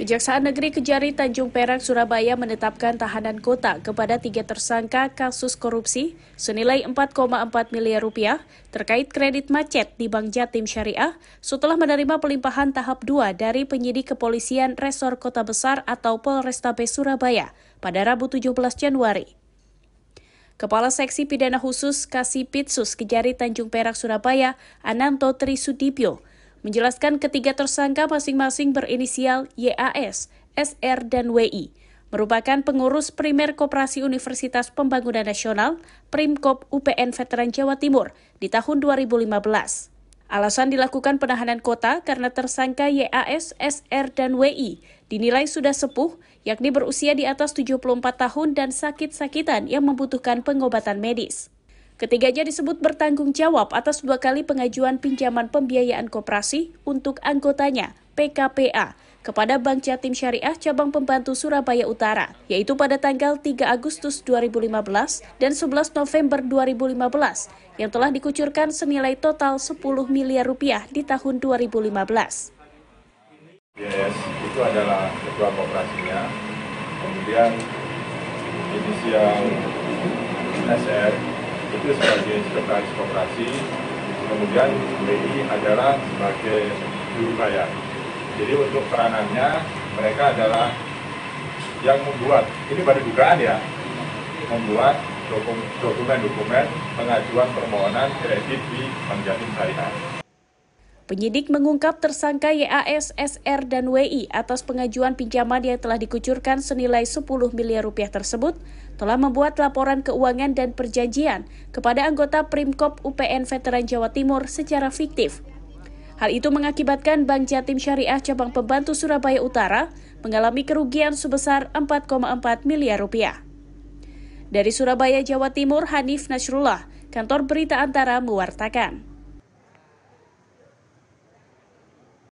Kejaksaan Negeri Kejari Tanjung Perak, Surabaya menetapkan tahanan kota kepada tiga tersangka kasus korupsi senilai 4,4 miliar rupiah terkait kredit macet di Bank Jatim Syariah setelah menerima pelimpahan tahap 2 dari penyidik kepolisian Resor Kota Besar atau Polrestabes Surabaya pada Rabu 17 Januari. Kepala Seksi Pidana Khusus Kasipitsus Kejari Tanjung Perak, Surabaya, Ananto Tri Trisudipyo, menjelaskan ketiga tersangka masing-masing berinisial YAS, SR, dan WI merupakan pengurus primer Koperasi Universitas Pembangunan Nasional, Primkop UPN Veteran Jawa Timur di tahun 2015. Alasan dilakukan penahanan kota karena tersangka YAS, SR, dan WI dinilai sudah sepuh, yakni berusia di atas 74 tahun dan sakit-sakitan yang membutuhkan pengobatan medis. Ketiganya disebut bertanggung jawab atas dua kali pengajuan pinjaman pembiayaan koperasi untuk anggotanya, PKPA, kepada Bank Jatim Syariah Cabang Pembantu Surabaya Utara, yaitu pada tanggal 3 Agustus 2015 dan 11 November 2015, yang telah dikucurkan senilai total 10 miliar rupiah di tahun 2015. Yes, itu adalah ketua kooperasinya, kemudian inisial SR itu sebagai sekretaris koperasi kemudian BI adalah sebagai juru bayar jadi untuk peranannya mereka adalah yang membuat ini baru dugaan ya membuat dokumen-dokumen pengajuan permohonan kredit di Bank Jatim Syariah. Penyidik mengungkap tersangka YAS, SR, dan WI atas pengajuan pinjaman yang telah dikucurkan senilai 10 miliar rupiah tersebut telah membuat laporan keuangan dan perjanjian kepada anggota Primkop UPN Veteran Jawa Timur secara fiktif. Hal itu mengakibatkan Bank Jatim Syariah Cabang Pembantu Surabaya Utara mengalami kerugian sebesar 4,4 miliar rupiah. Dari Surabaya, Jawa Timur, Hanif Nasrullah, Kantor Berita Antara mewartakan.